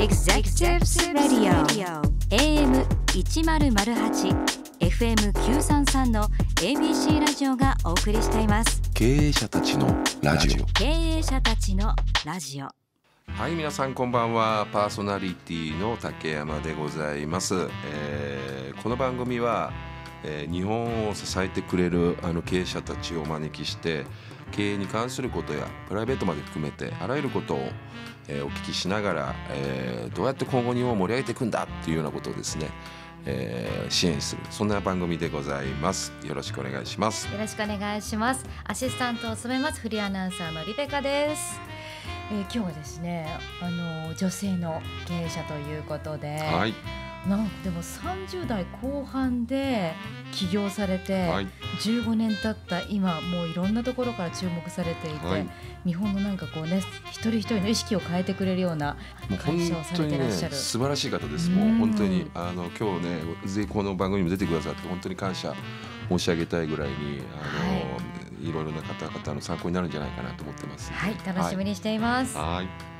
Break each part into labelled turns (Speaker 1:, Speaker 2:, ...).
Speaker 1: Executive Radio AM 一ゼロゼ八 FM 九三三の ABC ラジオがお送りしていま
Speaker 2: す。経営者たちのラジオ。
Speaker 1: 経営者たちのラジオ。
Speaker 2: はい皆さんこんばんはパーソナリティの竹山でございます、えー、この番組は、えー、日本を支えてくれるあの経営者たちをお招きして経営に関することやプライベートまで含めてあらゆることをえー、お聞きしながら、えー、どうやって今後日本を盛り上げていくんだっていうようなことをですね、えー、支援するそんな番組でございますよろしくお願いしますよ
Speaker 1: ろしくお願いしますアシスタントを務めますフリーアナウンサーのリベカですえー、今日はですねあの女性の経営者ということで、はい、なんかでも30代後半で起業されて、15年経った今もういろんなところから注目されていて、はい、日本のなんかこうね一人一人の意識を変えてくれるような会社をされてらっしゃる、ね、素晴
Speaker 2: らしい方ですもう本当にあの今日ねぜひこの番組にも出てくださって本当に感謝申し上げたいぐらいにあの、はい、いろいろな方々の参考になるんじゃないかなと思ってますは
Speaker 1: い楽しみにしていますはい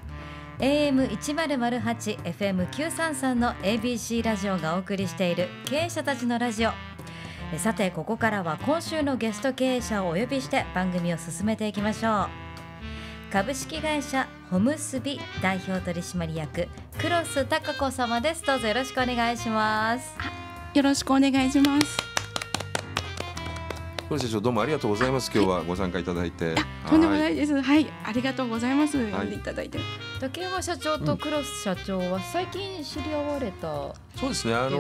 Speaker 1: a m 一1 0 0八、f m 九三三の ABC ラジオがお送りしている経営者たちのラジオさてここからは今週のゲスト経営者をお呼びして番組を進めていきましょう株式会社ホムスビ代表取締役クロス高子様ですどうぞよろしくお願いします
Speaker 3: よろしくお願いします
Speaker 2: 黒社長どうもありがとうございます今日はご参加いただいてとんでもない
Speaker 3: ですはい、ありがとうございます、呼んでいただいて竹山社長と黒ス社長は最近知り合われた、うん、
Speaker 2: そうですねあの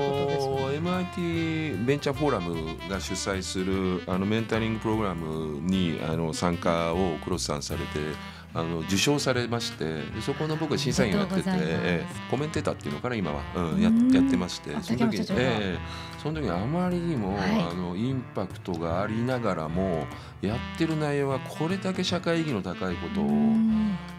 Speaker 2: MIT ベンチャーフォーラムが主催するあのメンタリングプログラムにあの参加を黒スさんされて。あの受賞されましてそこの僕は審査員をやってて、えー、コメンテーターっていうのかな今は、うん、ややってましてその時に、えー、その時あまりにも、はい、あのインパクトがありながらもやってる内容はこれだけ社会意義の高いことを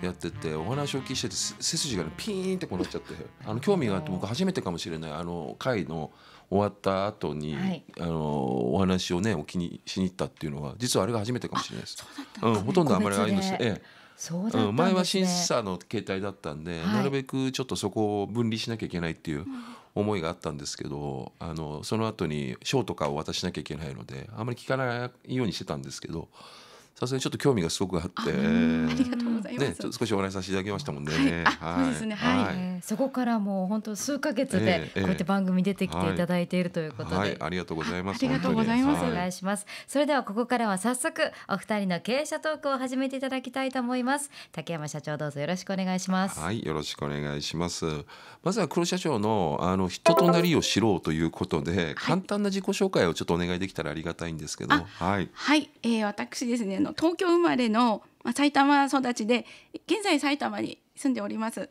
Speaker 2: やっててお話を聞いてて背筋が、ね、ピーンってこうなっちゃってあの興味があって僕初めてかもしれないあの会の終わった後に、はい、あのお話をねお気にしに行ったっていうのは実はあれが初めてかもしれないです。うん、ほとんどあまりありまうの、ええそうだ、ね、前は審査の形態だったんで、はい、なるべくちょっとそこを分離しなきゃいけないっていう思いがあったんですけど、あのその後に賞とかを渡しなきゃいけないのであんまり聞かないようにしてたんですけどさすがにちょっと興味がすごくあって。ありが
Speaker 1: とうございます。ね、ちょっと
Speaker 2: 少しお話しさせていただきましたもんね。はい、そうですね。はい、はいえ
Speaker 1: ー、そこからもう本当数ヶ月で、こうやって番組出てきていただいているということで。はい、
Speaker 2: ありがとうございます。ありがとうございます。お願い
Speaker 1: します。それでは、ここからは早速、お二人の経営者トークを始めていただきたいと思います。竹山社長、どうぞよろしくお願いします。はい、
Speaker 2: よろしくお願いします。まずは黒社長の、あの人となりを知ろうということで、簡単な自己紹介をちょっとお願いできたらありがたいんですけど。はい、
Speaker 3: はい、えー、私ですね。の東京生まれの、まあ、埼玉育ちで現在埼玉に住んでおります。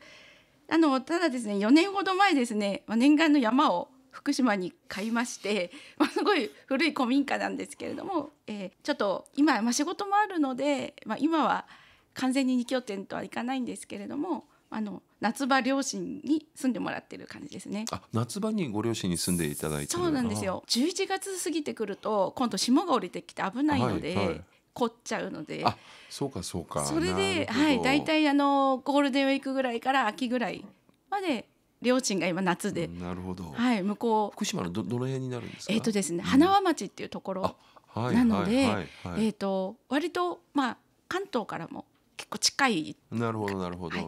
Speaker 3: あのただですね4年ほど前ですね、まあ、念願の山を福島に買いまして、まあ、すごい古い古民家なんですけれども、えー、ちょっと今、まあ、仕事もあるので、まあ、今は完全に二拠点とはいかないんですけれどもあの夏場両親に住んでもらってる感じですね。あ
Speaker 2: 夏場にご両親に住んでいただいてそうなんですよ
Speaker 3: 11月過ぎてくると今度霜が降りてきて危ないので、はいはい、凝っちゃうのであ
Speaker 2: そうかそうかそれで、はい、大体
Speaker 3: あのゴールデンウィークぐらいから秋ぐらいまで両親が今夏で
Speaker 2: なるほど、
Speaker 3: はい、向こう
Speaker 2: 福島のどどの辺になるんですかえっ、ー、とで
Speaker 3: すね、花輪町っていうところ
Speaker 2: なので、はいはいはい、えっ、ー、
Speaker 3: と割とまあ関東からも結構近い
Speaker 2: なるほどなるほど、はい、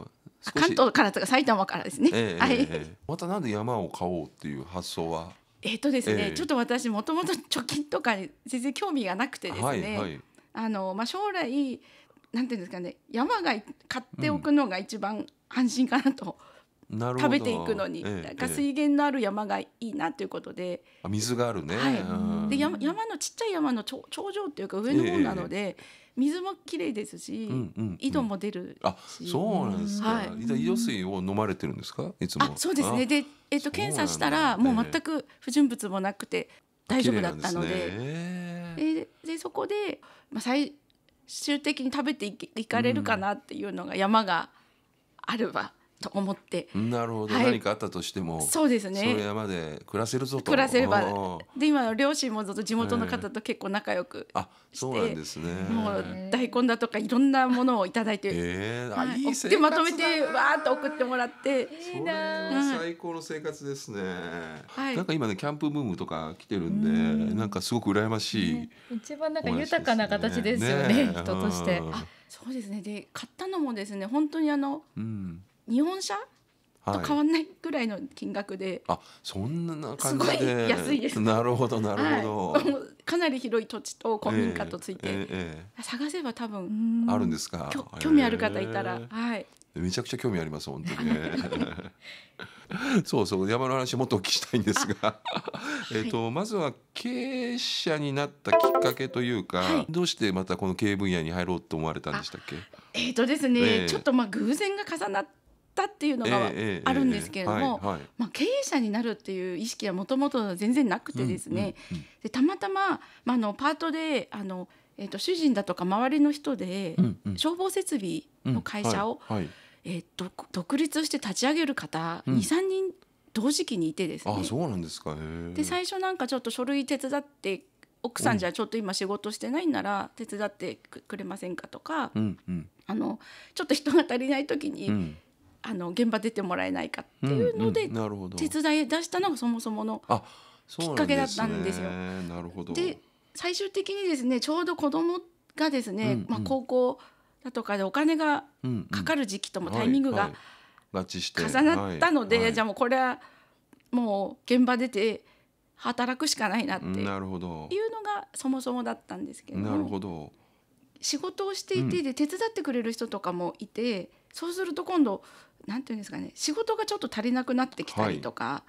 Speaker 2: 関東か
Speaker 3: らとか埼玉からですね、えー、はい、えー、
Speaker 2: またなんで山を買おうっていう発想は
Speaker 3: えっ、とですね、ちょっと私もともと貯金とか全然興味がなくてですね、はいはいあの、まあ、将来なんていうんですかね山が買っておくのが一番安心かなと、
Speaker 2: うん、な食べていくのに、ええ、か水
Speaker 3: 源のある山がいいなということで、え、
Speaker 2: 水があるね、はい、で山
Speaker 3: 山のちっちゃい山の頂上っていうか上の方なので、水もきれいですし、うんうんうん、井戸も出るあ
Speaker 2: そうなんですか、はい、井戸水を飲まれてるんですかいつもあそうですね
Speaker 3: で、えっと、検査したらもう全く不純物もなくて大丈夫だったので。えでそこで、まあ、最終的に食べていかれるかなっていうのが山があればと思って
Speaker 2: なるほど、はい、何かあったとしてもそうですねそれまで暮らせるぞと暮らせれば
Speaker 3: で今の両親もずっと地元の方と結構仲良くして、あ
Speaker 2: そうなんですねも
Speaker 3: う大根だとかいろんなものを頂いて、えーあ、い、いいでまとめてわーっと送ってもらっていいな最
Speaker 2: 高の生活ですね、はい、なんか今ねキャンプブームとか来てるんで、ん、なんかすごく羨ましい、ね、
Speaker 3: 一番なんか豊かな形ですよ
Speaker 2: ね、ね人として。あ、
Speaker 3: そうですねで買ったのもですね本当にあの、うん日本車と変わんないぐらいの金額で、
Speaker 2: あそんな感じすごい安いです、なるほどなるほど、は
Speaker 3: い、かなり広い土地と古民家とついて、
Speaker 2: えーえ
Speaker 3: ー、探せば多分あるんですか興味ある方いたら、えー、はい
Speaker 2: めちゃくちゃ興味あります本当にね そうそう山の話もっとお聞きしたいんですが えと、はい、まずは経営者になったきっかけというか、はい、どうしてまたこの経営分野に入ろうと思われたんでしたっけ
Speaker 3: えっ、ー、とですね、えちょっとまあ偶然が重なってったっていうのがあるんですけれども、まあ、経営者になるっていう意識はもともと全然なくてですね、でたまたま、まあ、のパートであの、えと主人だとか周りの人で消防設備の会社を、えと独立して立ち上げる方23、人同時期にいてですねあそ
Speaker 2: うなんですかで最
Speaker 3: 初なんかちょっと書類手伝って奥さんじゃちょっと今仕事してないんなら手伝ってくれませんかとか、あのちょっと人が足りない時にあの現場出てもらえないかっ
Speaker 2: ていうので、うんうん、手伝
Speaker 3: い出したのがそもそもの
Speaker 2: きっかけだったんですよ。で、ね、
Speaker 3: 最終的にですねちょうど子供がですね、うんうん、まあ、高校だとかでお金がかかる時期ともタイミングが
Speaker 2: 重なったの
Speaker 3: で、じゃあもうこれはもう現場出て働くしかないなっていうのがそもそもだったんですけど。なるほど仕事をしていてで手伝ってくれる人とかもいて、うん、そうすると今度何て言うんですかね仕事がちょっと足りなくなってきたりとか。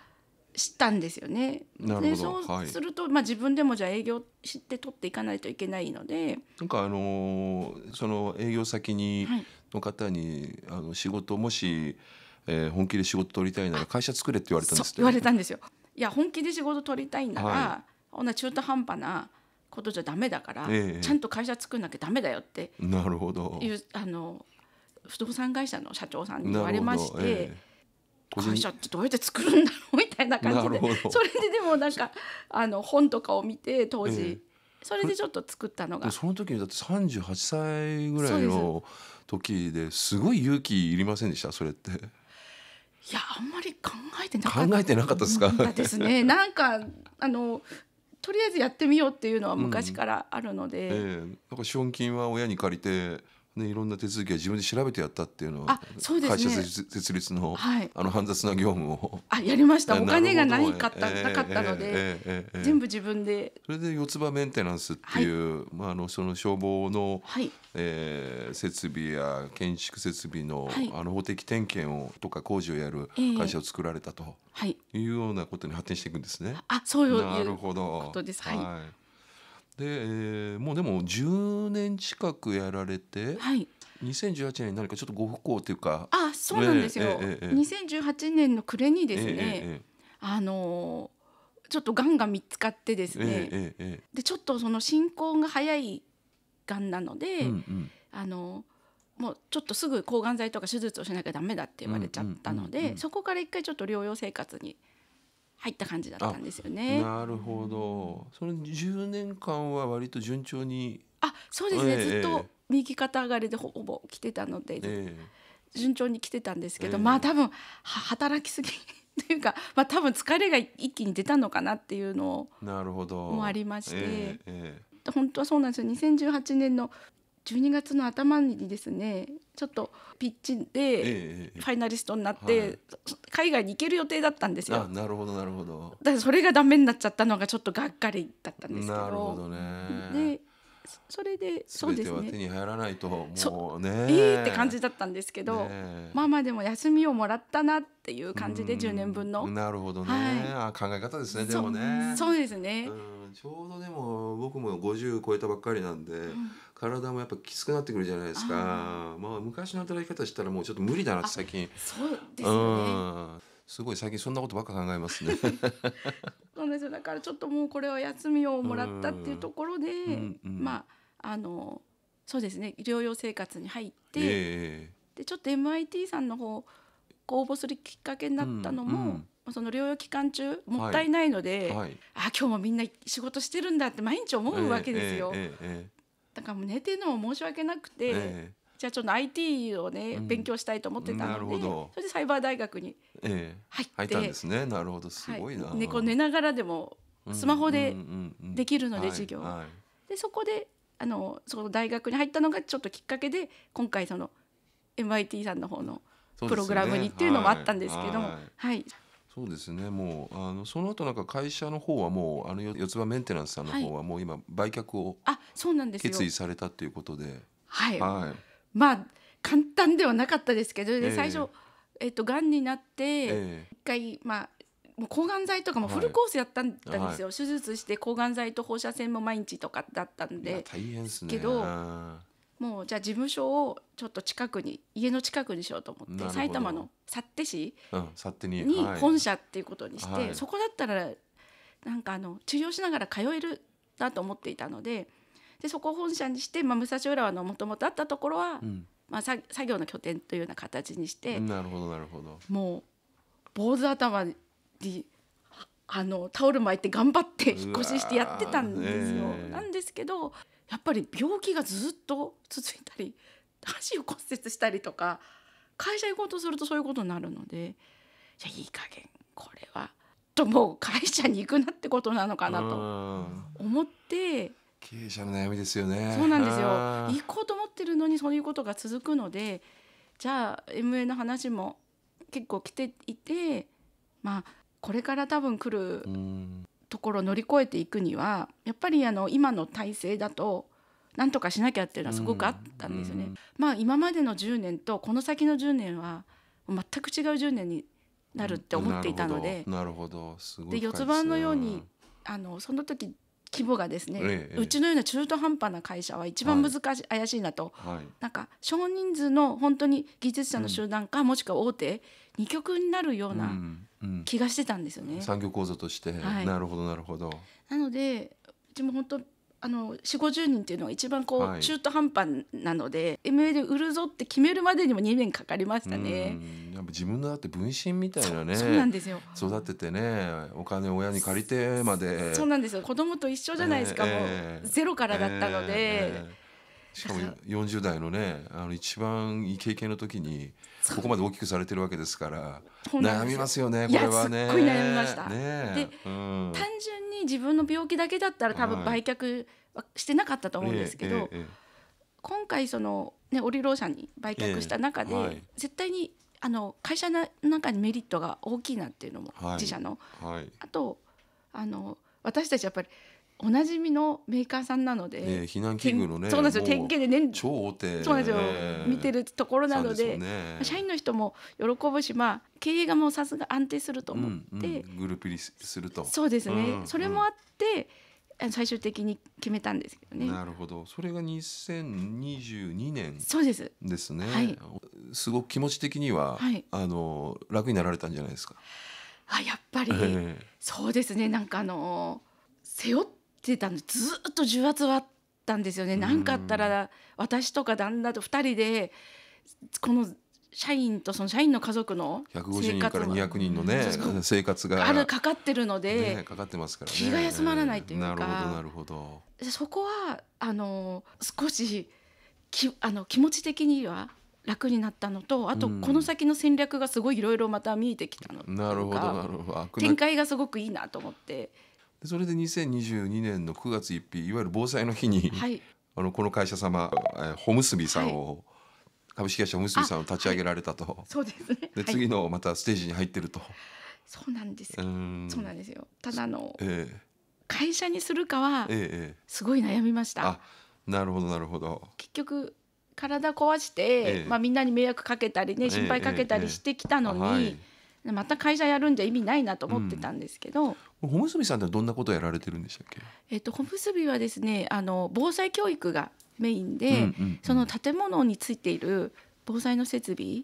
Speaker 3: したんですよねでそうすると、はい、まあ、自分でもじゃあ営業して取っていかないといけないので
Speaker 2: なんかあのー、その営業先に、の方に、あの仕事もし、えー、本気で仕事取りたいなら会社作れって言われたんですって言われた
Speaker 3: んですよ。いや本気で仕事取りたいなら、はい、中途半端なことじゃダメだから、ええ、ちゃんと会社作んなきゃダメだよって
Speaker 2: なるほどいう
Speaker 3: あの不動産会社の社長さんに言われまして、え、会社ってどうやって作るんだろうみたいな感じで それででもなんかあの本とかを見て当時、それでちょっと作ったのが
Speaker 2: その時にだって38歳ぐらいの時ですごい勇気いりませんでしたそれって。い
Speaker 3: やあんまり考えてなかった考えてなかったですか。ですね。なんかあのとりあえずやってみようっていうのは昔からあるので、え
Speaker 2: えなんか資本金は親に借りてね、いろんな手続きは自分で調べてやったっていうのは、
Speaker 3: ね、会社設
Speaker 2: 立の,、はい、あの煩雑な業務を
Speaker 3: あやりましたお金がないかった、なかったので、全部自分で
Speaker 2: それで四つ葉メンテナンスっていう、はい、まあ、あのその消防の、はい、えー、設備や建築設備のはい、あの法的点検をとか工事をやる会社を作られたと、えー、はい、いうようなことに発展していくんですね。あそういうことです、はいで、えー、もうでも10年近くやられて、はい、2018年に何かちょっとご不幸というか
Speaker 3: あそうなんですよ、えーえー、2018年の暮れにですね、えー、あのー、ちょっとがんが見つかってですね、でちょっとその進行が早いがんなので、うんうん、あのもうちょっとすぐ抗がん剤とか手術をしなきゃダメだって言われちゃったので、そこから一回ちょっと療養生活に入った感じだったんですよね。な
Speaker 2: るほど。その10年間は割と順調に。あ、そうですね。えー、ずっと
Speaker 3: 右肩上がりでほぼ来てたので、えー、順調に来てたんですけど、えー、まあ多分働きすぎというか、まあ多分疲れが一気に出たのかなっていうの
Speaker 2: もありまして。
Speaker 3: 本当はそうなんですよ2018年の12月の頭にですねちょっとピッチでファイナリストになって、えはい、海外に行ける予定だったんですよ。
Speaker 2: なるほどなるほど。
Speaker 3: だそれがダメになっちゃったのがちょっとがっかりだった
Speaker 2: んですけど。なるほどね。
Speaker 3: でそれでそうですね。手
Speaker 2: に入らないともうね。えって感じ
Speaker 3: だったんですけど、まあまあでも休みをもらったなっていう感じで10年分の。
Speaker 2: なるほどね、はい、あ考え方ですねでもね。そ
Speaker 3: うですね。うんちょうどで
Speaker 2: も僕も50超えたばっかりなんで、体もやっぱきつくなってくるじゃないですかまあ昔の働き方したらもうちょっと無理だなって最近
Speaker 3: そうですよ
Speaker 2: ねすごい最近そんなことばっか考えますね
Speaker 3: そうですだからちょっともうこれは休みをもらったっていうところで、うんうん、まああのそうですね療養生活に入っ
Speaker 2: て、え
Speaker 3: ー、でちょっと MIT さんの方応募するきっかけになったのも、うんうんその療養期間中もったいないので、はいはい、あ今日もみんな仕事してるんだって毎日思うわけですよ。だからもう寝てるのも申し訳なくて、えー、じゃあちょっと IT をね、勉強したいと思ってたのでそれでサイバー大学に
Speaker 2: 入って、ですねなるほどすごいな、はい、ね、寝
Speaker 3: ながらでも
Speaker 2: スマホで
Speaker 3: できるので授業、でそこであのその大学に入ったのがちょっときっかけで今回その MIT さんの方の
Speaker 2: プログラムにっていうのもあったんですけども、ね、はいそうですねもうあのその後なんか会社の方はもうあの四つ葉メンテナンスさんの方はもう今売却を決意されたということ
Speaker 3: で。はい、はい、まあ簡単ではなかったですけど、で最初、えーと、とがんになって、えー、一回、まあ、もう抗がん剤とかもフルコースやったんですよ、はいはい、手術して抗がん剤と放射線も毎日とかだったんで大変ですねけどもうじゃあ事務所をちょっと近くに家の近くにしようと思って埼玉の幸手市
Speaker 2: に本社っていうことにして、はい、そこ
Speaker 3: だったらなんかあの治療しながら通えるなと思っていたのででそこを本社にして、まあ、武蔵浦和のもともとあったところは、うん、まあ、作業の拠点というような形にしてなるほどなるほどもう坊主頭にあのタオル巻いて頑張って引っ越ししてやってたんですよ。なんですけどやっぱり病気がずっと続いたり足を骨折したりとか会社行こうとするとそういうことになるのでじゃあいい加減これはともう会社に行くなってことなのかな
Speaker 2: と
Speaker 3: 思って。
Speaker 2: 経営者の悩みですよねそうなんですよ行
Speaker 3: こうと思ってるのにそういうことが続くのでじゃあ MA の話も結構来ていてまあこれから多分来るところを乗り越えていくにはやっぱりあの今の体制だと何とかしなきゃっていうのはすごくあったんですよね。うんうん、まあ今までの10年とこの先の10年は全く違う10年になるって思っていたので、うん、
Speaker 2: なるほどで四つ葉のように
Speaker 3: あのその時規模がですね、ええ、うちのような中途半端な会社は一番難し、はい、怪しいなと、はい、なんか少人数の本当に技術者の集団か、うん、もしくは大手二極になるような気がしてたんですよね、うん、産
Speaker 2: 業構造として、はい、なるほどなるほ
Speaker 3: どなのでうちも本当あの4 5 0人っていうのが一番こう、中途半端なので MA で売るぞって決めるまでにも2年かかりましたね。やっぱ自分
Speaker 2: のだって分身みたいなねそうなんですよ育ててねお金を親に借りてまでそうな
Speaker 3: んですよ子供と一緒じゃないですか、えー、もうゼロからだったので。えーえ
Speaker 2: ーしかも40代のねあの一番いい経験の時にここまで大きくされてるわけですから悩みますよねこれはね。すっごい悩みました、ね、で、うん、単
Speaker 3: 純に自分の病気だけだったら多分売却はしてなかったと思うんですけど、はい今回その、ね、オリロー社に売却した中で、はい、絶対にあの会社の中にメリットが大きいなっていうのも、はい、自社の。あとあの私たちやっぱりおなじみのメーカーさんなので、ね、避
Speaker 2: 難器具のねそうなんですよ典型で年、ね、超大手そうなんですよ、え見てる
Speaker 3: ところなので、ね、社員の人も喜ぶし、まあ、経営がもうさすが安定すると思って、うんう
Speaker 2: ん、グループにするとそうですね、うんうん、それもあ
Speaker 3: って最終的に決めたんですけどね
Speaker 2: なるほどそれが2022年そうですですね、はい、すごく気持ち的には、はい、あの楽になられたんじゃないですか
Speaker 3: あやっぱり、えー、そうですねなんかあの背負っててたんでずっと重圧はあったんですよね。何かあったら私とか旦那と2人でこの社員とその社員の家族の150人から200
Speaker 2: 人のね生活がある
Speaker 3: かかってるので、
Speaker 2: かかってますから、気が休まらないというか、なるほど
Speaker 3: そこはあの少しきあの気持ち的には楽になったのとあとこの先の戦略がすごいいろいろまた見えてきたの、
Speaker 2: なるほどなるほど展開
Speaker 3: がすごくいいなと思って。
Speaker 2: それで2022年の9月1日いわゆる防災の日に、はい、あのこの会社様、えー、ホムスビさんを、はい株式会社むすびさんを立ち上げられたと、そ
Speaker 3: うですねで、次
Speaker 2: のまたステージに入ってると
Speaker 3: そうなんですそ
Speaker 2: うなんです
Speaker 3: よただの、えー、会社にするかは、えすごい悩みました、
Speaker 2: なるほどなるほど
Speaker 3: 結局体壊して、えー、まあ、みんなに迷惑かけたりね心配かけたりしてきたのに、はい、また会社やるんじゃ意味ないなと思ってたんですけど、
Speaker 2: うん、小結さんってどんなことをやられてるんでしたっけ、
Speaker 3: えー、っと、小結はですねあの防災教育がメインで、うんうんうん、その建物についている防災の設備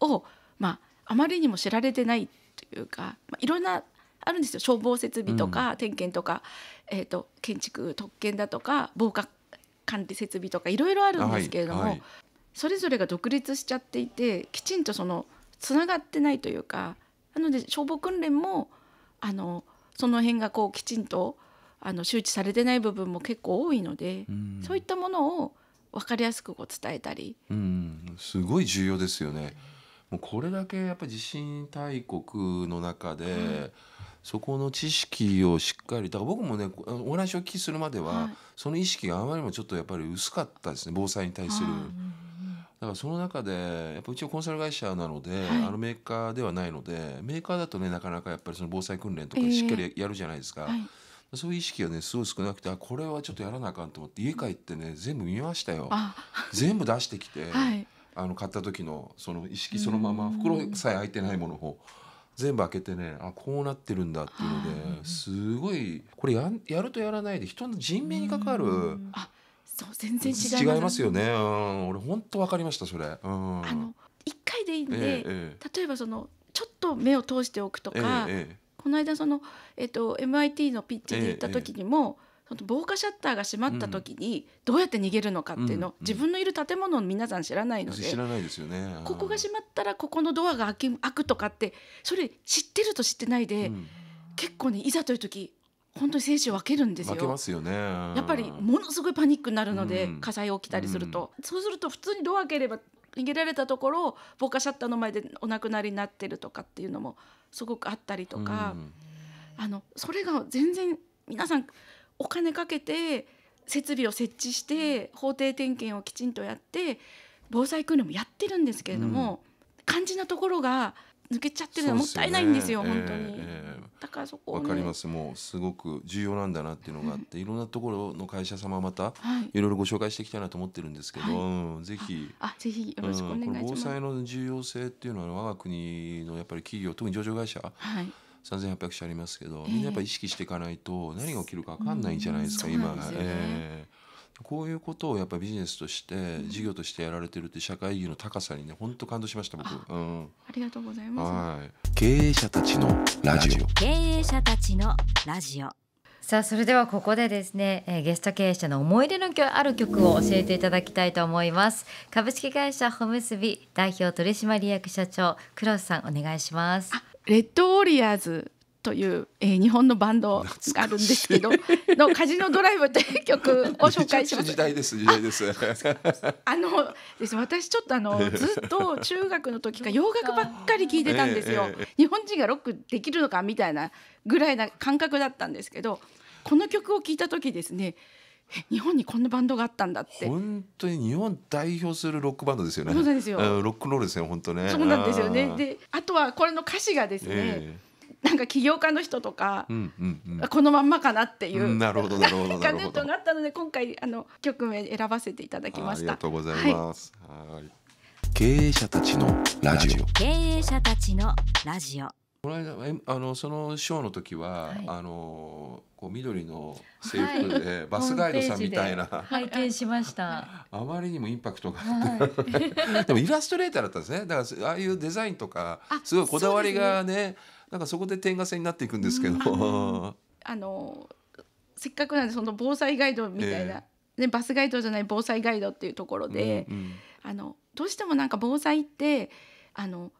Speaker 3: を、うん、まあ、あまりにも知られてないというか、まあ、いろんなあるんですよ消防設備とか、うん、点検とか、えーと、と建築特権だとか防火管理設備とかいろいろあるんですけれども、はいはい、それぞれが独立しちゃっていてきちんとそのつながってないというかなので消防訓練もあのその辺がこうきちんとあの周知されてない部分も結構多いので、うん、そういったものを分かりやすくこう伝えたり、
Speaker 2: うん、すごい重要ですよね。もうこれだけやっぱ地震大国の中で、うん、そこの知識をしっかりだから僕もねお話を聞きするまでは、はい、その意識があまりにもちょっとやっぱり薄かったですね防災に対する。だからその中でやっぱうちはコンサル会社なので、はい、あのメーカーではないのでメーカーだとねなかなかやっぱりその防災訓練とかしっかりやるじゃないですか、えーはい、そういう意識がねすごい少なくてあこれはちょっとやらなあかんと思って家帰ってね全部見ましたよ全部出してきて、はい、あの買った時のその意識そのまま袋さえ開いてないものを。全部開けてねあこうなってるんだっていうのですごいこれややるとやらないで人の人命に関わる
Speaker 3: そう全然違います違いますよね、う
Speaker 2: ん、俺本当わかりましたそれ、うん、あの
Speaker 3: 1回でいいんで、え例えばそのちょっと目を通しておくとか、え、この間その、えっと、MIT のピッチに行った時にも、その防火シャッターが閉まった時にどうやって逃げるのかっていうの、を自分のいる建物の皆さん知らないので知
Speaker 2: らないですよねこ
Speaker 3: こが閉まったらここのドアが開くとかってそれ知ってると知ってないで、結構ねいざという時本当に精死を分けるんですよ。分けますよ
Speaker 2: ね。やっぱり
Speaker 3: ものすごいパニックになるので、うん、火災起きたりすると、うん、そうすると普通にドア開ければ逃げられたところを防火シャッターの前でお亡くなりになってるとかっていうのもすごくあったりとか、うん、あのそれが全然皆さんお金かけて設備を設置して法定点検をきちんとやって防災訓練もやってるんですけれども、肝心なところが抜けちゃってるのはもったいないんですよ、すね、本当に。えー
Speaker 2: えーだからそこわ、かりますもうすごく重要なんだなっていうのがあって、うん、いろんなところの会社様また、い、ろいろご紹介していきたいなと思ってるんですけど、はいうん、ぜひ
Speaker 3: あぜひよろしくお願いします、うん、防災
Speaker 2: の重要性っていうのは我が国のやっぱり企業特に上場会社、はい3800社ありますけど、みんなやっぱ意識していかないと何が起きるか分かんないんじゃないですか、えー、今、ね、えーこういうことをやっぱビジネスとして事業としてやられてるって社会意義の高さにね本当感動しました僕あ,、うん、ありがとうございます、はい、経営者たちのラジオ
Speaker 1: 経営者たちのラジオさあそれではここでですね、えー、ゲスト経営者の思い出のある曲を教えていただきたいと思います株式会社ほむすび代表取締役社長クロスさんお願
Speaker 3: いしますレッドウォリアーズという、えー、日本のバンドがあるんですけどの「カジノドライブ」という曲を紹介します。時
Speaker 2: 代です時代です。
Speaker 3: あのです私ちょっとあのずっと中学の時から洋楽ばっかり聞いてたんですよ。日本人がロックできるのかみたいなぐらいな感覚だったんですけどこの曲を聞いた時ですね日本にこんなバンドがあったんだって本当に日
Speaker 2: 本代表するロックバンドですよねそうなんですよロックロールですよ本当ねそうなんですよねで
Speaker 3: あとはこれの歌詞がですね、えーなんか起業家の人とか、うんうんうん、このまんまかなっていう、うん、なるほどなるほどなるほどなったので今回あの曲名選ばせていただきましたありがと
Speaker 2: うございます、はい、経営者たちのラジオ
Speaker 3: 経営者たちの
Speaker 1: ラジオ
Speaker 2: この間あのそのショーの時は、はい、あのこう緑の制服で、はい、バスガイドさんみたいな拝
Speaker 3: 見しました
Speaker 2: あまりにもインパクトがあって、はい、でもイラストレーターだったんですねだからああいうデザインとかすごいこだわりがねなんかそこで点が線になっていくんですけど、
Speaker 3: あのせっかくなんでその防災ガイドみたいな、ね、えー、バスガイドじゃない防災ガイドっていうところで、うんうん、あのどうしてもなんか防災ってあの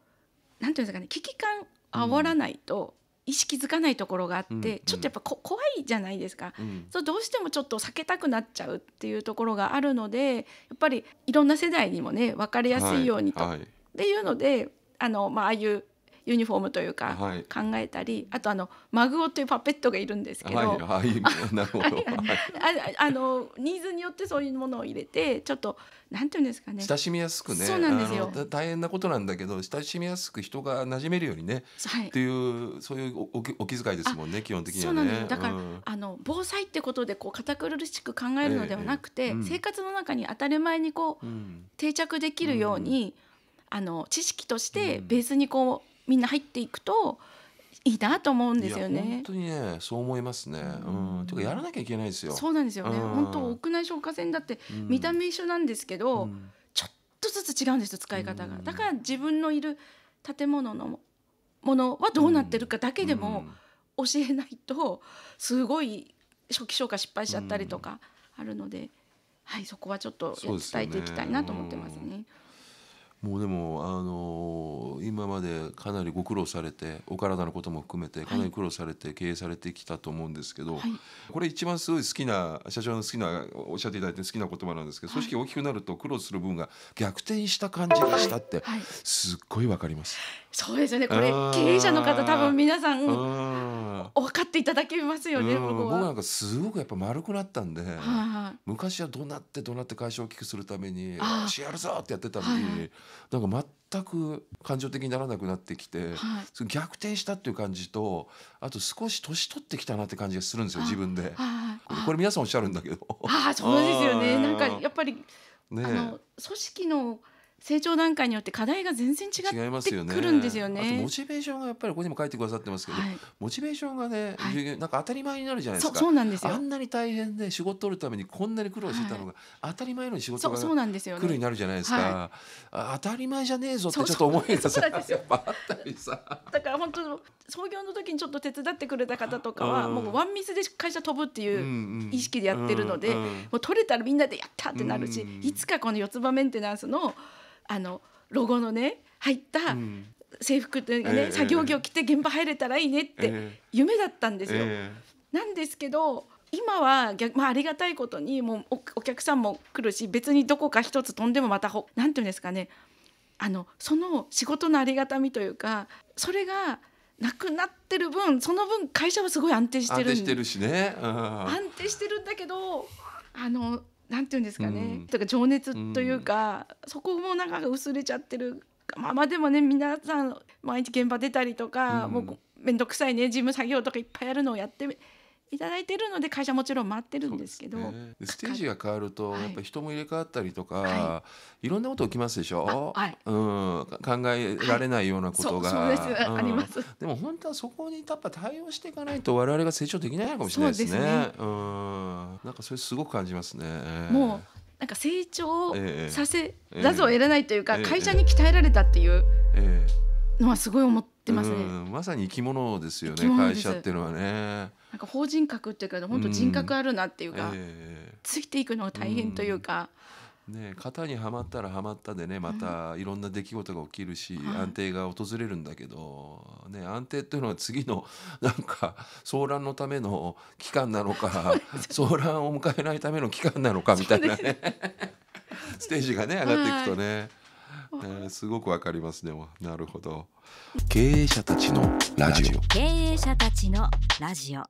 Speaker 3: なんていうんですかね危機感煽らないと、意識づかないところがあって、うん、ちょっとやっぱこ怖いじゃないですか、うん、そうどうしてもちょっと避けたくなっちゃうっていうところがあるのでやっぱりいろんな世代にもね分かりやすいようにと、はいはい、っていうのであの、まああいうユニフォームというか考えたり、あとあのマグオというパペットがいるんですけど、はい、なるほどあのニーズによってそういうものを入れてちょっとなんていうんですかね親しみやすくねそうなんですよ
Speaker 2: 大変なことなんだけど親しみやすく人が馴染めるようにね、はい、っていうそういうおお気遣いですもんね基本的には、ね、そうなんですだから、うん、あ
Speaker 3: の防災ってことでこう堅苦しく考えるのではなくて、ええうん、生活の中に当たり前にこう、うん、定着できるように、あの知識としてベースにこう、みんな入っていくといいなと思うんですよね。
Speaker 2: 本当にね、そう思いますね。うん、てうかやらなきゃいけないですよ。そうなんですよね。本当
Speaker 3: 屋内消火栓だって見た目一緒なんですけど、ちょっとずつ違うんですよ使い方が。だから自分のいる建物のものはどうなってるかだけでも教えないとすごい初期消火失敗しちゃったりとかあるので、はいそこはちょっと伝えていきたいなと思ってますね。
Speaker 2: もうでも、あのー今までかなりご苦労されてお体のことも含めてかなり苦労されて経営されてきたと思うんですけど、はいこれ一番すごい好きな社長の好きなおっしゃっていただいて好きな言葉なんですけど、組織が大きくなると苦労する分が逆転した感じがしたって、はいすっごいわかります。
Speaker 3: そうですよねこれ経営者の方多分皆さん
Speaker 2: 分
Speaker 3: かっていただけますよね僕なんか
Speaker 2: すごくやっぱ丸くなったんで。はいは昔はどなってどなって会社を大きくするために「あっよしやるぞ!」ってやってたのに、はいなんか全く感情的にならなくなってきて、はい、逆転したっていう感じとあと少し年取ってきたなって感じがするんですよ自分でこれ皆さんおっしゃるんだけど
Speaker 3: ああそうですよね なんかやっぱり、ね、あの組織の成長段階によって課題が全然違ってくるんですよね。よねモ
Speaker 2: チベーションがやっぱりここにも書いてくださってますけど、はい、モチベーションがね、はい、なんか当たり前になるじゃないですか。そうなんですよ。あんなに大変で仕事取るためにこんなに苦労してたのが、当たり前の仕事がそうなんですよ、ね、苦になるじゃないですか。当たり前じゃねえぞってちょっと思いがさ、やっぱあったりさ。
Speaker 3: だから本当創業の時にちょっと手伝ってくれた方とかは、もうワンミスで会社飛ぶっていう意識でやってるので、もう取れたらみんなでやったってなるし、いつかこの四つ葉メンテナンスのあのロゴのね入った制服というかね、えー、作業着を着て現場入れたらいいねって夢だったんですよ。えー、なんですけど今は逆、まあ、ありがたいことにもうお客さんも来るし別にどこか一つ飛んでもまたほなんていうんですかねあのその仕事のありがたみというかそれがなくなってる分その分会社はすごい安定してる安定してる
Speaker 2: しね、安
Speaker 3: 定してるんだけどあのなんていうんですかね、とか情熱というか、そこもなんか薄れちゃってるまあまあでもね皆さん毎日現場出たりとか、もう面倒くさいね事務作業とかいっぱいやるのをやっていただいてるので会社もちろん待ってるんですけど、ね、
Speaker 2: ステージが変わるとやっぱ人も入れ替わったりとか、はい、いろんなこと起きますでしょ、はい、うん、考えられないようなことが、はい、そうです、うん、ありますでも本当はそこにやっぱ対応していかないと我々が成長できないかもしれないですね。そうですね、うんなんかそれすごく感じますね。も
Speaker 3: うなんか成長させざるを得ないというか、会社に鍛えられたっていうのはすごい思ってますね。
Speaker 2: まさに生き物ですよね会社っていうのはね。
Speaker 3: なんか法人格っていうか本当人格あるなっていうか、ついていくのが大変というか。うんね、型
Speaker 2: にはまったらはまったでねまたいろんな出来事が起きるし、うん、安定が訪れるんだけど、ね、安定っていうのは次の なんか騒乱のための期間なのか 騒乱を迎えないための期間なのかみたいなね ステージがね上がっていくとね、はい、えすごくわかりますね、なるほど経営者たちのラジオ経
Speaker 1: 営者たちのラジオ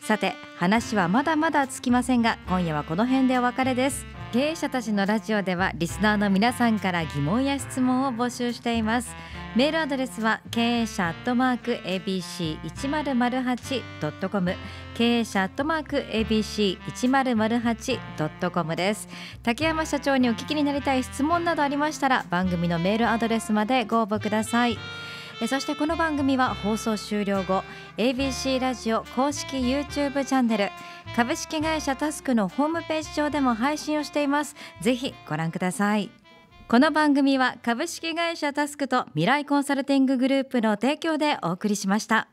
Speaker 1: さて話はまだまだつきませんが今夜はこの辺でお別れです経営者たちのラジオではリスナーの皆さんから疑問や質問を募集していますメールアドレスは経営者アットマーク a b c 一1八ドットコム経営者アットマーク a b c 一1八ドットコムです竹山社長にお聞きになりたい質問などありましたら番組のメールアドレスまでご応募くださいえそしてこの番組は放送終了後 ABC ラジオ公式 YouTube チャンネル株式会社タスクのホームページ上でも配信をしていますぜひご覧くださいこの番組は株式会社タスクと未来コンサルティンググループの提供でお送りしました